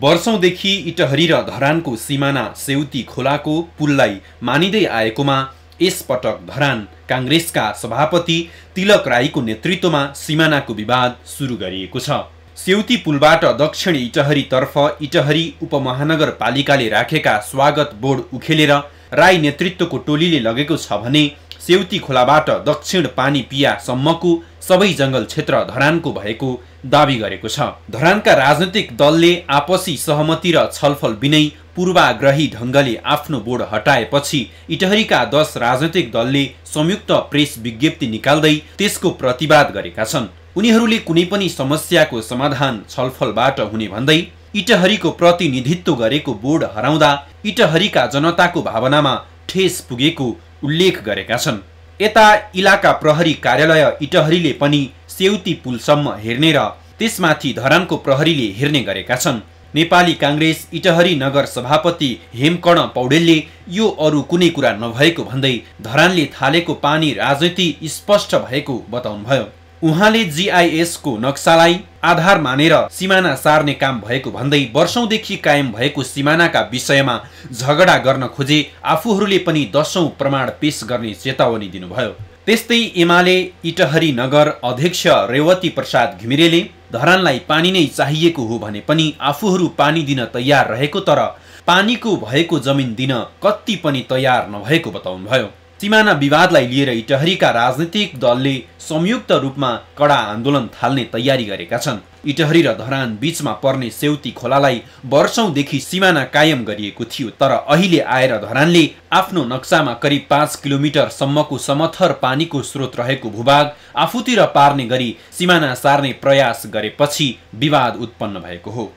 वर्षौँदेखि इटहरी र धरानको सिमाना सेउती खोलाको पुललाई मानिँदै आएकोमा यसपटक धरान काङ्ग्रेसका सभापति तिलक राईको नेतृत्वमा सिमानाको विवाद सुरु गरिएको छ सेउती पुलबाट दक्षिण इटहरीतर्फ इटहरी उपमहानगरपालिकाले राखेका स्वागत बोर्ड उखेलेर राई नेतृत्वको टोलीले लगेको छ भने सेउती खोलाबाट दक्षिण पानी पियासम्मको सबै जङ्गल क्षेत्र धरानको भएको दावी गरेको छ धरानका राजनैतिक दलले आपसी सहमति र छलफल बिनै पूर्वाग्रही ढङ्गले आफ्नो बोर्ड हटाएपछि इटहरीका दस राजनैतिक दलले संयुक्त प्रेस विज्ञप्ति निकाल्दै त्यसको प्रतिवाद गरेका छन् उनीहरूले कुनै पनि समस्याको समाधान छलफलबाट हुने भन्दै इटहरीको प्रतिनिधित्व गरेको बोर्ड हराउँदा इटहरीका जनताको भावनामा ठेस पुगेको उल्लेख गरेका छन् यता इलाका प्रहरी कार्यालय इटहरीले पनि सेउती पुलसम्म हेर्ने र त्यसमाथि धरानको प्रहरीले हेर्ने गरेका छन् नेपाली काङ्ग्रेस इटहरी नगर सभापति हेमकर्ण पौडेलले यो अरू कुनै कुरा नभएको भन्दै धरानले थालेको पानी राजनीति स्पष्ट भएको बताउनुभयो उहाँले जिआइएसको नक्सालाई आधार मानेर सिमाना सार्ने काम भएको भन्दै वर्षौंदेखि कायम भएको सिमानाका विषयमा झगडा गर्न खोजे आफूहरूले पनि दशौं प्रमाण पेश गर्ने चेतावनी दिनुभयो त्यस्तै एमाले इटहरी नगर अध्यक्ष रेवती प्रसाद घिमिरेले धरानलाई पानी नै चाहिएको हो भने पनि आफूहरू पानी दिन तयार रहेको तर पानीको भएको जमिन दिन कति पनि तयार नभएको बताउनुभयो सिमाना विवादलाई लिएर इटहरीका राजनीतिक दलले संयुक्त रूपमा कडा आन्दोलन थाल्ने तयारी गरेका छन् इटहरी र धरान बीचमा पर्ने सेउती खोलालाई वर्षौंदेखि सिमाना कायम गरिएको थियो तर अहिले आएर धरानले आफ्नो नक्सामा करिब पाँच किलोमिटरसम्मको समथर पानीको स्रोत रहेको भूभाग आफूतिर पार्ने गरी सिमाना सार्ने प्रयास गरेपछि विवाद उत्पन्न भएको हो